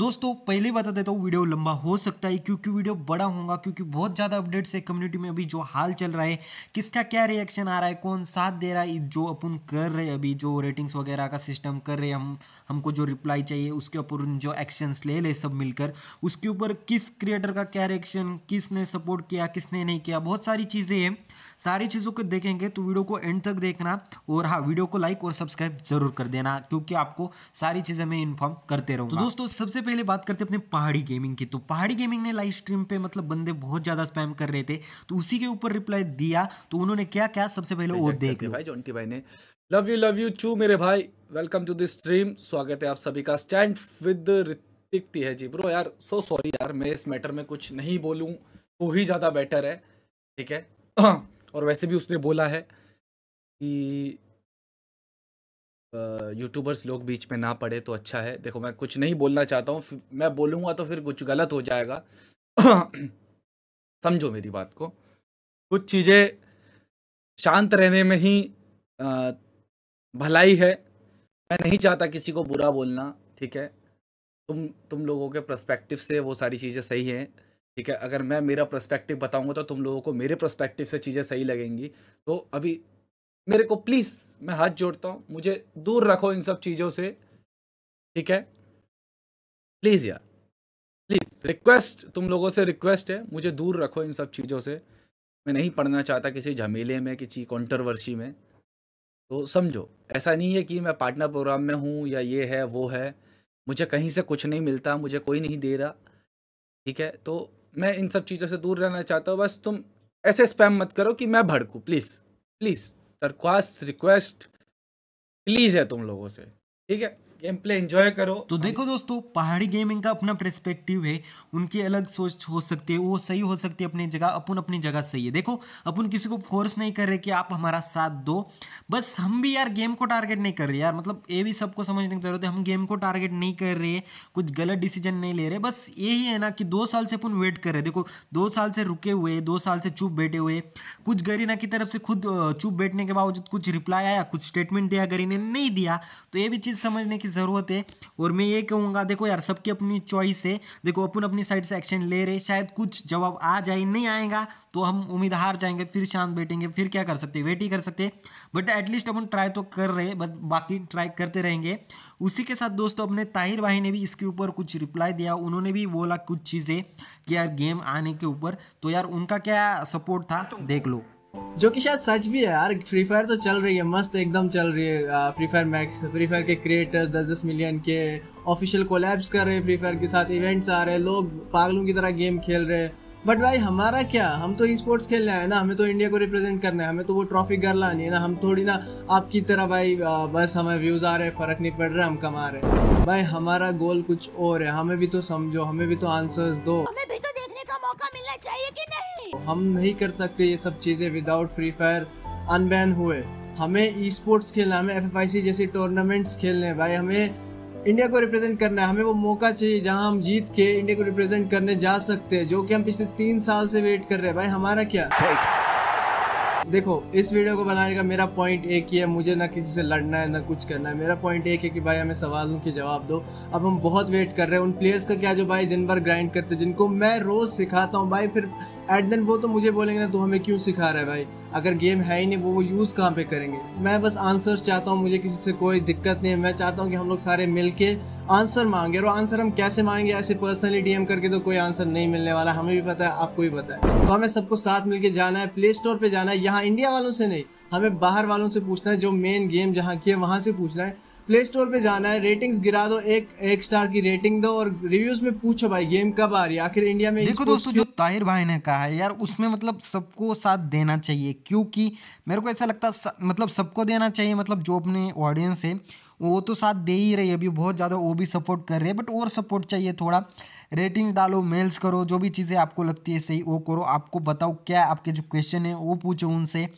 दोस्तों पहले बता देता हूँ वीडियो लंबा हो सकता है क्योंकि वीडियो बड़ा होगा क्योंकि बहुत ज़्यादा अपडेट्स है कम्युनिटी में अभी जो हाल चल रहा है किसका क्या रिएक्शन आ रहा है कौन साथ दे रहा है जो अपन कर रहे अभी जो रेटिंग्स वगैरह का सिस्टम कर रहे हम हमको जो रिप्लाई चाहिए उसके ऊपर जो एक्शंस ले ले सब मिलकर उसके ऊपर किस क्रिएटर का क्या रिएक्शन किसने सपोर्ट किया किसने नहीं किया बहुत सारी चीज़ें हैं सारी चीज़ों को देखेंगे तो वीडियो को एंड तक देखना और हाँ वीडियो को लाइक और सब्सक्राइब जरूर कर देना क्योंकि आपको सारी चीज़ें मैं इन्फॉर्म करते रहूँ तो दोस्तों सबसे पहले बात करते अपने पहाड़ी गेमिंग की तो पहाड़ी गेमिंग ने लाइव स्ट्रीम पे मतलब बंदे बहुत ज़्यादा स्पैम कर रहे थे तो उसी के ऊपर रिप्लाई दिया तो उन्होंने क्या क्या सबसे पहले वो देख भाई भाई ने लव यू लव यू चू मेरे भाई वेलकम टू दिस स्ट्रीम स्वागत है आप सभी का स्टैंड विद दिखती है जी ब्रो यार सो सॉरी यार मैं इस मैटर में कुछ नहीं बोलूं वो ही ज़्यादा बेटर है ठीक है और वैसे भी उसने बोला है कि यूट्यूबर्स लोग बीच में ना पड़े तो अच्छा है देखो मैं कुछ नहीं बोलना चाहता हूँ मैं बोलूँगा तो फिर कुछ गलत हो जाएगा समझो मेरी बात को कुछ चीज़ें शांत रहने में ही आ, भलाई है मैं नहीं चाहता किसी को बुरा बोलना ठीक है तुम तुम लोगों के प्रस्पेक्टिव से वो सारी चीज़ें सही हैं ठीक है अगर मैं मेरा प्रस्पेक्टिव बताऊंगा तो तुम लोगों को मेरे प्रस्पेक्टिव से चीज़ें सही लगेंगी तो अभी मेरे को प्लीज़ मैं हाथ जोड़ता हूँ मुझे दूर रखो इन सब चीज़ों से ठीक है प्लीज़ यार प्लीज़ रिक्वेस्ट तुम लोगों से रिक्वेस्ट है मुझे दूर रखो इन सब चीज़ों से मैं नहीं पढ़ना चाहता किसी झमेले में किसी कॉन्ट्रवर्सी में तो समझो ऐसा नहीं है कि मैं पार्टनर प्रोग्राम में हूँ या ये है वो है मुझे कहीं से कुछ नहीं मिलता मुझे कोई नहीं दे रहा ठीक है तो मैं इन सब चीज़ों से दूर रहना चाहता हूँ बस तुम ऐसे स्पैम मत करो कि मैं भड़कूँ प्लीज़ प्लीज़ दरख्वास्त रिक्वेस्ट प्लीज़ है तुम लोगों से ठीक है गेम प्ले एंजॉय करो तो देखो दोस्तों पहाड़ी गेमिंग का अपना परस्पेक्टिव है उनकी अलग सोच हो सकती है वो सही हो सकती है अपनी जगह अपन अपनी जगह सही है देखो अपन किसी को फोर्स नहीं कर रहे कि आप हमारा साथ दो बस हम भी यार गेम को टारगेट नहीं कर रहे यार मतलब ये भी सबको समझने की जरूरत है हम गेम को टारगेट नहीं कर रहे कुछ गलत डिसीजन नहीं ले रहे बस यही है ना कि दो साल से अपन वेट कर रहे देखो दो साल से रुके हुए दो साल से चुप बैठे हुए कुछ गरीना की तरफ से खुद चुप बैठने के बावजूद कुछ रिप्लाई आया कुछ स्टेटमेंट दिया गरीने नहीं दिया तो ये भी चीज़ समझने की ज़रूरत है और मैं ये कहूँगा देखो यार सबकी अपनी चॉइस है देखो अपन अपनी साइड से एक्शन ले रहे शायद कुछ जवाब आ जाए नहीं आएगा तो हम उम्मीद हार जाएंगे फिर शांत बैठेंगे फिर क्या कर सकते वेट ही कर सकते बट एटलीस्ट अपन ट्राई तो कर रहे बट बाकी ट्राई करते रहेंगे उसी के साथ दोस्तों अपने ताहिर भाई ने भी इसके ऊपर कुछ रिप्लाई दिया उन्होंने भी बोला कुछ चीज़ें कि यार गेम आने के ऊपर तो यार उनका क्या सपोर्ट था देख लो जो कि शायद सच भी है यार फ्री फायर तो चल रही है मस्त एकदम चल रही है free fire max free fire के क्रिएटर्स दस दस मिलियन के ऑफिशियल कोलैब्स कर रहे हैं फ्री फायर के साथ इवेंट्स आ रहे हैं लोग पागलों की तरह गेम खेल रहे हैं बट भाई हमारा क्या हम तो ई स्पोर्ट्स खेलना है ना हमें तो इंडिया को रिप्रेजेंट करना है हमें तो वो ट्रॉफी घर लानी है ना हम थोड़ी ना आपकी तरह भाई बस हमें व्यूज़ आ रहे हैं फ़र्क नहीं पड़ रहा हम कमा रहे हैं भाई हमारा गोल कुछ और है हमें भी तो समझो हमें भी तो आंसर्स दो हमें मिलना चाहिए कि नहीं तो हम नहीं कर सकते ये सब चीज़ें विदाउट फ्री फायर अनबैन हुए हमें ई स्पोर्ट्स खेलना हमें एफ जैसे टूर्नामेंट्स खेलने भाई हमें इंडिया को रिप्रेजेंट करना है हमें वो मौका चाहिए जहां हम जीत के इंडिया को रिप्रेजेंट करने जा सकते हैं जो कि हम पिछले तीन साल से वेट कर रहे हैं भाई हमारा क्या देखो इस वीडियो को बनाने का मेरा पॉइंट एक ही है मुझे ना किसी से लड़ना है ना कुछ करना है मेरा पॉइंट एक है कि भाई हमें सवालों के जवाब दो अब हम बहुत वेट कर रहे हैं उन प्लेयर्स का क्या जो भाई दिन भर ग्राइंड करते जिनको मैं रोज़ सिखाता हूँ भाई फिर एट देन वो तो मुझे बोलेंगे ना तो हमें क्यों सिखा रहा है भाई अगर गेम है ही नहीं वो वो यूज़ कहाँ पे करेंगे मैं बस आंसर चाहता हूँ मुझे किसी से कोई दिक्कत नहीं है मैं चाहता हूँ कि हम लोग सारे मिल के आंसर मांगे और आंसर हम कैसे मांगेंगे ऐसे पर्सनली डीएम करके तो कोई आंसर नहीं मिलने वाला हमें भी पता है आपको भी पता है तो हमें सबको साथ मिल जाना है प्ले स्टोर पर जाना है यहाँ इंडिया वालों से नहीं हमें बाहर वालों से पूछना है जो मेन गेम जहाँ की है वहाँ से पूछना है प्ले स्टोर पे जाना है रेटिंग्स गिरा दो एक एक स्टार की रेटिंग दो और रिव्यूज में पूछो भाई गेम कब आ रही है आखिर इंडिया में देखो दोस्तों जो ताहिर भाई ने कहा है यार उसमें मतलब सबको साथ देना चाहिए क्योंकि मेरे को ऐसा लगता मतलब सबको देना चाहिए मतलब जो अपने ऑडियंस है वो तो साथ दे ही रही है अभी बहुत ज़्यादा वो भी सपोर्ट कर रहे हैं बट और सपोर्ट चाहिए थोड़ा रेटिंग डालो मेल्स करो जो भी चीज़ें आपको लगती है सही वो करो आपको बताओ क्या आपके जो क्वेश्चन है वो पूछो उनसे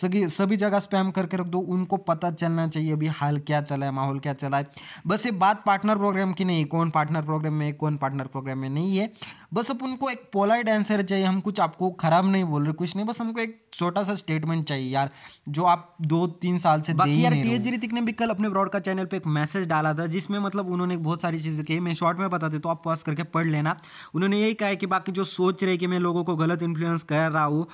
सभी सभी जगह स्पैम करके रख दो उनको पता चलना चाहिए अभी हाल क्या चला है माहौल क्या चला है बस ये बात पार्टनर प्रोग्राम की नहीं कौन पार्टनर प्रोग्राम में कौन पार्टनर प्रोग्राम में नहीं है बस अब उनको एक पोलाइट आंसर चाहिए हम कुछ आपको ख़राब नहीं बोल रहे कुछ नहीं बस हमको एक छोटा सा स्टेटमेंट चाहिए यार जो आप दो तीन साल से बाकी यार ने भी कल अपने ब्रॉडकास्ट का चैनल पे एक मैसेज डाला था जिसमें मतलब उन्होंने बहुत सारी चीज़ें कही मैं शॉर्ट में दे तो आप पॉज करके पढ़ लेना उन्होंने यही कहा कि बाकी जो सोच रहे कि मैं लोगों को गलत इन्फ्लुएंस कर रहा हूँ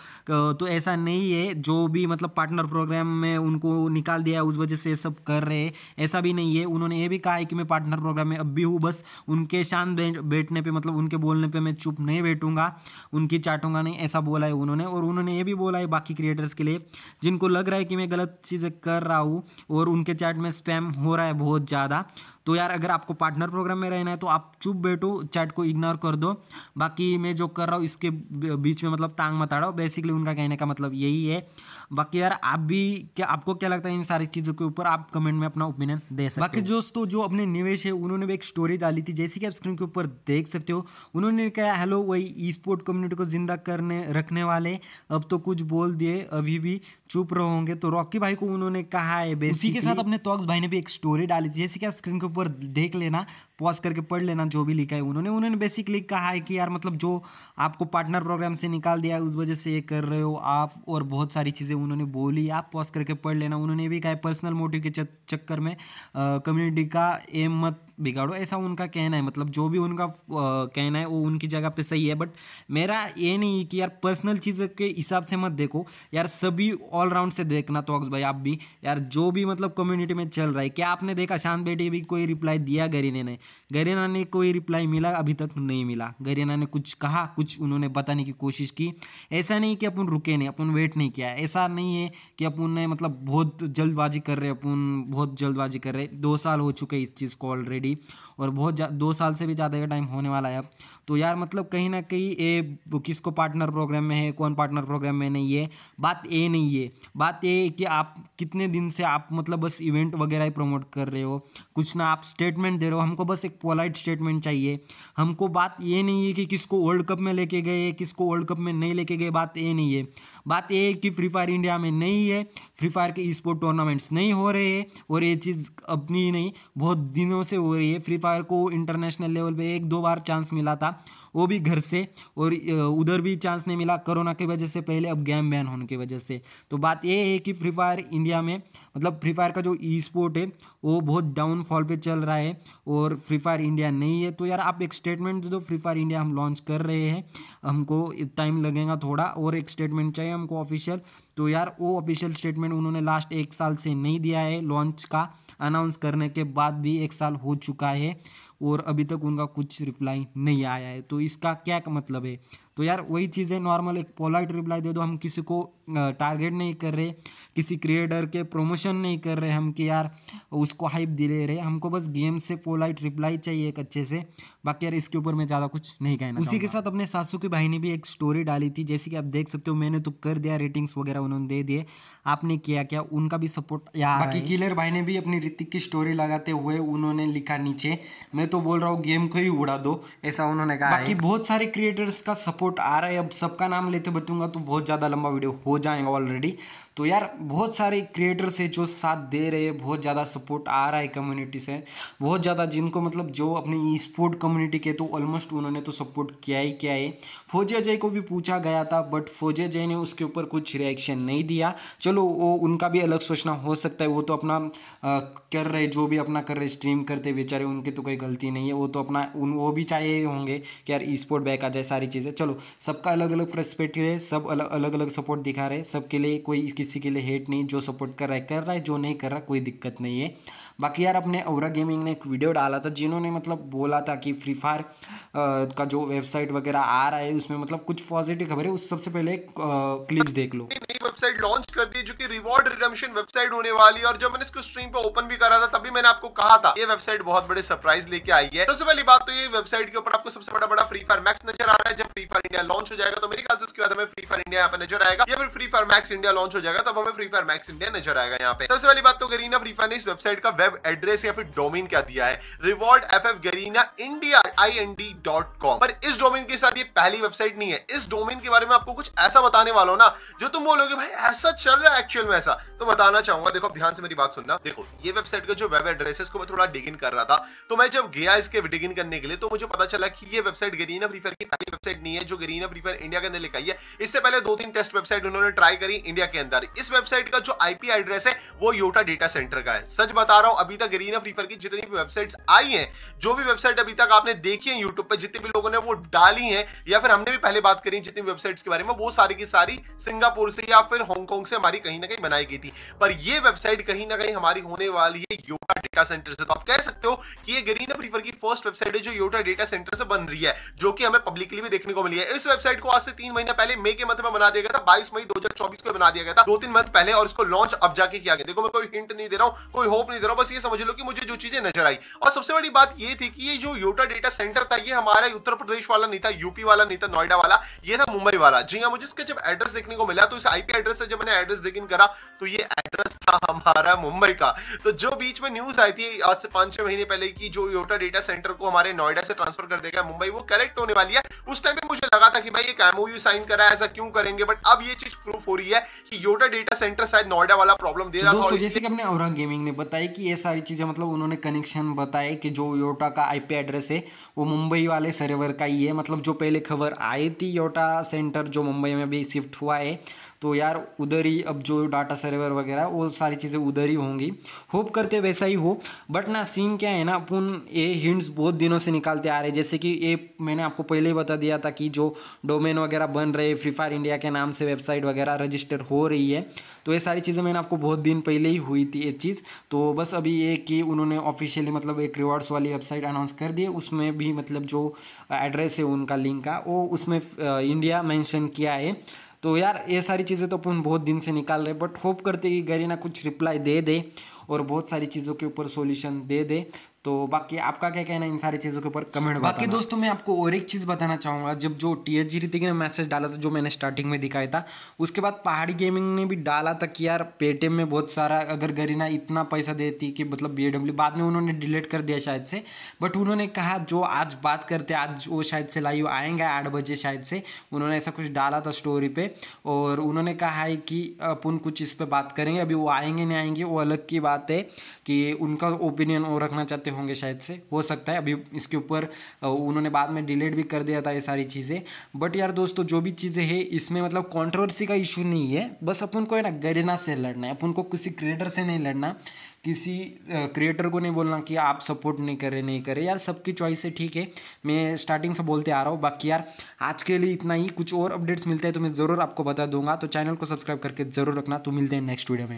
तो ऐसा नहीं है जो भी मतलब पार्टनर प्रोग्राम में उनको निकाल दिया उस वजह से सब कर रहे ऐसा भी नहीं है उन्होंने ये भी कहा है कि मैं पार्टनर प्रोग्राम में अब भी हूँ बस उनके शांत बैठने पर मतलब उनके बोलने पर मैं चुप नहीं बैठूंगा उनकी चाटूंगा नहीं ऐसा बोला है उन्होंने और उन्होंने ये भी बोला है बाकी क्रिएटर्स के लिए जिनको लग रहा है कि मैं गलत चीज़ें कर रहा हूँ और उनके चैट में स्पैम हो रहा है बहुत ज़्यादा तो यार अगर आपको पार्टनर प्रोग्राम में रहना है तो आप चुप बैठो चैट को इग्नोर कर दो बाकी मैं जो कर रहा हूँ इसके बीच में मतलब टांग मत अड़ाओ बेसिकली उनका कहने का मतलब यही है बाकी यार आप भी क्या आपको क्या लगता है इन सारी चीज़ों के ऊपर आप कमेंट में अपना ओपिनियन दे सकते बाकी दोस्तों जो अपने निवेश है उन्होंने भी एक स्टोरी डाली थी जैसे कि आप स्क्रीन के ऊपर देख सकते हो उन्होंने कहा हेलो वही ई स्पोर्ट कम्युनिटी को जिंदा करने रखने वाले अब तो कुछ बोल दिए अभी भी चुप रहोगे तो रॉकी भाई को उन्होंने कहा है बेसिक के साथ अपने तोक्स भाई ने भी एक स्टोरी डाली थी जैसे कि आप स्क्रीन के ऊपर देख लेना पॉज करके पढ़ लेना जो भी लिखा है उन्होंने उन्होंने बेसिकली कहा है कि यार मतलब जो आपको पार्टनर प्रोग्राम से निकाल दिया है उस वजह से ये कर रहे हो आप और बहुत सारी चीज़ें उन्होंने बोली आप पॉज करके पढ़ लेना उन्होंने भी कहा है पर्सनल मोटिव के चक्कर में कम्युनिटी का एम मत बिगाड़ो ऐसा उनका कहना है मतलब जो भी उनका कहना है वो उनकी जगह पे सही है बट मेरा ये नहीं है कि यार पर्सनल चीज़ के हिसाब से मत देखो यार सभी ऑलराउंड से देखना तो अक्स भाई आप भी यार जो भी मतलब कम्युनिटी में चल रहा है क्या आपने देखा शांत बेटी भी कोई रिप्लाई दिया गरीना ने गरीना ने कोई रिप्लाई मिला अभी तक नहीं मिला गरीना ने कुछ कहा कुछ उन्होंने बताने की कोशिश की ऐसा नहीं कि अपन रुके नहीं अपन वेट नहीं किया ऐसा नहीं है कि अपन ने मतलब बहुत जल्दबाजी कर रहे अपन बहुत जल्दबाजी कर रहे दो साल हो चुके इस चीज़ को ऑलरेडी ऑलरेडी और बहुत दो साल से भी ज़्यादा का टाइम होने वाला है अब तो यार मतलब कहीं ना कहीं ये किसको पार्टनर प्रोग्राम में है कौन पार्टनर प्रोग्राम में नहीं है बात ये नहीं है बात ये कि आप कितने दिन से आप मतलब बस इवेंट वगैरह ही प्रमोट कर रहे हो कुछ ना आप स्टेटमेंट दे रहे हो हमको बस एक पोलाइट स्टेटमेंट चाहिए हमको बात ये नहीं है कि किसको वर्ल्ड कप में लेके गए किसको वर्ल्ड कप में नहीं लेके गए बात ये नहीं है बात ये है कि फ्री फायर इंडिया में नहीं है फ्री फायर के ई स्पोर्ट टूर्नामेंट्स नहीं हो रहे हैं और ये चीज़ अपनी नहीं बहुत दिनों से हो रही है फ्री फायर को इंटरनेशनल लेवल पे एक दो बार चांस मिला था वो भी घर से और उधर भी चांस नहीं मिला कोरोना की वजह से पहले अब गेम बैन होने की वजह से तो बात ये है कि फ्री फायर इंडिया में मतलब फ्री फायर का जो ई स्पोर्ट है वो बहुत डाउनफॉल पे चल रहा है और फ्री फायर इंडिया नहीं है तो यार आप एक स्टेटमेंट दो फ्री फायर इंडिया हम लॉन्च कर रहे हैं हमको टाइम लगेगा थोड़ा और एक स्टेटमेंट चाहिए हमको ऑफिशियल तो यार वो ऑफिशियल स्टेटमेंट उन्होंने लास्ट एक साल से नहीं दिया है लॉन्च का अनाउंस करने के बाद भी एक साल हो चुका है और अभी तक उनका कुछ रिप्लाई नहीं आया है तो इसका क्या मतलब है तो यार वही चीज़ है नॉर्मल एक पोलाइट रिप्लाई दे दो हम किसी को टारगेट नहीं कर रहे किसी क्रिएटर के प्रमोशन नहीं कर रहे हम कि यार उसको हाइप दिले रहे हमको बस गेम से पोलाइट रिप्लाई चाहिए एक अच्छे से बाकी यार इसके ऊपर मैं ज़्यादा कुछ नहीं कहना उसी के साथ अपने सासू की भाई ने भी एक स्टोरी डाली थी जैसे कि आप देख सकते हो मैंने तो कर दिया रेटिंग्स वगैरह उन्होंने दे दिए आपने किया क्या उनका भी सपोर्ट यार बाकी किलर भाई ने भी अपनी ऋतिक की स्टोरी लगाते हुए उन्होंने लिखा नीचे मैं तो बोल रहा हूँ गेम को ही उड़ा दो ऐसा उन्होंने कहा बाकी बहुत सारे क्रिएटर्स का सपोर्ट आ रहा है अब सबका नाम लेते बचूंगा तो बहुत ज़्यादा लंबा वीडियो हो जाएंगे ऑलरेडी तो यार बहुत सारे क्रिएटर्स है जो साथ दे रहे हैं बहुत ज़्यादा सपोर्ट आ रहा है कम्युनिटी से बहुत ज़्यादा जिनको मतलब जो अपनी ई स्पोर्ट कम्युनिटी के तो ऑलमोस्ट उन्होंने तो सपोर्ट किया ही किया है फौजिया जय को भी पूछा गया था बट फौजिया जय ने उसके ऊपर कुछ रिएक्शन नहीं दिया चलो वो उनका भी अलग सोचना हो सकता है वो तो अपना आ, कर रहे जो भी अपना कर रहे स्ट्रीम करते बेचारे उनकी तो कोई गलती नहीं है वो तो अपना उन वो भी चाहे होंगे कि यार ई स्पोर्ट बैक आ जाए सारी चीज़ें चलो सबका अलग अलग प्रस्पेक्टिव है सब अलग अलग सपोर्ट दिखा प्यार है सबके लिए कोई किसी के लिए हेट नहीं जो सपोर्ट कर रहा है कर रहा है जो नहीं कर रहा कोई दिक्कत नहीं है बाकी यार अपने ओरा गेमिंग ने एक वीडियो डाला था जिन्होंने मतलब बोला था कि फ्री फायर का जो वेबसाइट वगैरह आ रहा है उसमें मतलब कुछ पॉजिटिव खबर है उस सबसे पहले क्लिप्स देख लो वेबसाइट लॉन्च कर दी जो कि रिवॉर्ड रिडम्पशन वेबसाइट होने वाली है और जब मैंने इसको स्ट्रीम पर ओपन भी करा था तभी मैंने आपको कहा था ये वेबसाइट बहुत बड़े सरप्राइज लेके आई है सबसे पहली बात तो ये वेबसाइट के ऊपर आपको सबसे बड़ा बड़ा फ्री फायर मैक्स नजर आ रहा है जब फ्री फायर इंडिया लॉन्च हो जाएगा तो मेरे ख्याल से उसके बाद हमें फ्री फायर इंडिया यहाँ पे नजर आएगा या फिर free fire max India launch हो जाएगा तब हमें फ्री फायर मैक्स इंडिया नजर आएगा यहाँ पे सबसे पहली बात तो गरीना फ्री फायर ने इस वेबसाइट का वेब एड्रेस या फिर डोमेन क्या दिया है reward F F Garena India I N D dot com पर इस डोमेन के साथ ये पहली वेबसाइट नहीं है इस डोमेन के बारे में आपको कुछ ऐसा बताने वाला हूँ ना जो तुम बोलोगे भाई ऐसा चल रहा है एक्चुअल में ऐसा तो बताना चाहूंगा देखो ध्यान से मेरी बात सुनना देखो ये वेबसाइट का जो वेब एड्रेस है मैं थोड़ा डिग इन कर रहा था तो मैं जब गया इसके डिग इन करने के लिए तो मुझे पता चला कि ये वेबसाइट गरीना फ्री फायर की पहली वेबसाइट नहीं है जो गरीना फ्री फायर इंडिया के अंदर लिखाई है इससे पहले दो तीन टेस्ट वेबसाइट उन्होंने उन्होंने ट्राई करी इंडिया के अंदर इस वेबसाइट का जो आईपी एड्रेस है वो योटा डेटा सेंटर का है सच बता रहा हूं अभी तक ग्रीन रीना फ्रीफर की जितनी भी वेबसाइट आई है जो भी वेबसाइट अभी तक आपने देखी है यूट्यूब पर जितने भी लोगों ने वो डाली है या फिर हमने भी पहले बात करी जितनी भी वेबसाइट्स के बारे में वो सारी की सारी सिंगापुर से या फिर हांगकॉन्ग से हमारी कहीं ना कहीं बनाई गई थी पर ये वेबसाइट कहीं ना कहीं हमारी होने वाली है योटा डेटा सेंटर से तो आप कह सकते हो कि ये ग्रीन गरीना प्रीफर की फर्स्ट वेबसाइट है जो योटा डेटा सेंटर से बन रही है जो कि हमें पब्लिकली भी देखने को मिली है इस वेबसाइट को आज से तीन महीने पहले मई के मत में बना दिया गया था बाईस मई दो 2024 को बना दिया गया था दो तीन मंथ पहले और इसको लॉन्च अब जाके किया गया देखो मैं कोई हिंट नहीं दे रहा हूँ कोई होप नहीं दे रहा हूँ बस ये समझ लो कि मुझे जो चीजें नजर आई और सबसे बड़ी बात ये थी कि ये जो योटा डेटा सेंटर था ये हमारा उत्तर प्रदेश वाला नहीं था यूपी वाला नहीं था नोएडा वाला ये था मुंबई वाला जी हाँ मुझे इसका जब एड्रेस देखने को मिला तो इस आईपी एड्रेस से जब मैंने एड्रेस देख इन करा तो ये एड्रेस था हमारा मुंबई का तो जो बीच में न्यूज आई थी आज से पांच छह महीने पहले की जो योटा डेटा सेंटर को हमारे नोएडा से ट्रांसफर कर देगा मुंबई वो करेक्ट होने वाली है उस टाइम पे मुझे लगा था कि भाई ये एमओयू साइन करा है ऐसा क्यों करेंगे बट अब ये चीज प्रूफ हो रही है कि योटा डेटा सेंटर शायद नोएडा वाला प्रॉब्लम दे रहा था था जैसे कि हमने और गेमिंग ने बताया कि ये सारी चीज़ें मतलब उन्होंने कनेक्शन बताए कि जो योटा का आईपी एड्रेस है वो मुंबई वाले सर्वर का ही है मतलब जो पहले खबर आई थी योटा सेंटर जो मुंबई में भी शिफ्ट हुआ है तो यार उधर ही अब जो डाटा सर्वर वगैरह वो सारी चीज़ें उधर ही होंगी होप करते वैसा ही हो बट ना सीन क्या है ना अपन ये हिंट्स बहुत दिनों से निकालते आ रहे हैं जैसे कि ये मैंने आपको पहले ही बता दिया था कि जो डोमेन वगैरह बन रहे फ्री फायर इंडिया के नाम से वेबसाइट वगैरह रजिस्टर हो रही है तो ये सारी चीज़ें मैंने आपको बहुत दिन पहले ही हुई थी ये चीज़ तो बस अभी ये कि उन्होंने ऑफिशियली मतलब एक रिवॉर्ड्स वाली वेबसाइट अनाउंस कर दी उसमें भी मतलब जो एड्रेस है उनका लिंक का वो उसमें इंडिया मैंशन किया है तो यार ये सारी चीज़ें तो अपन बहुत दिन से निकाल रहे बट होप करते कि गरीना कुछ रिप्लाई दे दे और बहुत सारी चीज़ों के ऊपर सोल्यूशन दे दे तो बाकी आपका क्या कहना है इन सारी चीज़ों के ऊपर कमेंट बाकी दोस्तों मैं आपको और एक चीज़ बताना चाहूँगा जब जो टी एच जी ने मैसेज डाला था जो मैंने स्टार्टिंग में दिखाया था उसके बाद पहाड़ी गेमिंग ने भी डाला था कि यार पेटीएम में बहुत सारा अगर गरीना इतना पैसा देती कि मतलब बी एडब्ल्यू बाद में उन्होंने डिलीट कर दिया शायद से बट उन्होंने कहा जो आज बात करते आज वो शायद से लाइव आएंगे आठ बजे शायद से उन्होंने ऐसा कुछ डाला था स्टोरी पर और उन्होंने कहा है कि अपन कुछ इस पर बात करेंगे अभी वो आएंगे नहीं आएंगे वो अलग की बात है कि उनका ओपिनियन वो रखना चाहते हो होंगे शायद से हो सकता है अभी इसके ऊपर उन्होंने बाद में डिलेट भी कर दिया था ये सारी चीज़ें बट यार दोस्तों जो भी चीज़ें हैं इसमें मतलब कॉन्ट्रोवर्सी का इशू नहीं है बस अपन को है ना गरिना से लड़ना है अपन को किसी क्रिएटर से नहीं लड़ना किसी क्रिएटर को नहीं बोलना कि आप सपोर्ट नहीं करे नहीं करे यार सबकी चॉइस है ठीक है मैं स्टार्टिंग से बोलते आ रहा हूँ बाकी यार आज के लिए इतना ही कुछ और अपडेट्स मिलते हैं तो मैं ज़रूर आपको बता दूंगा तो चैनल को सब्सक्राइब करके ज़रूर रखना तो मिलते हैं नेक्स्ट वीडियो में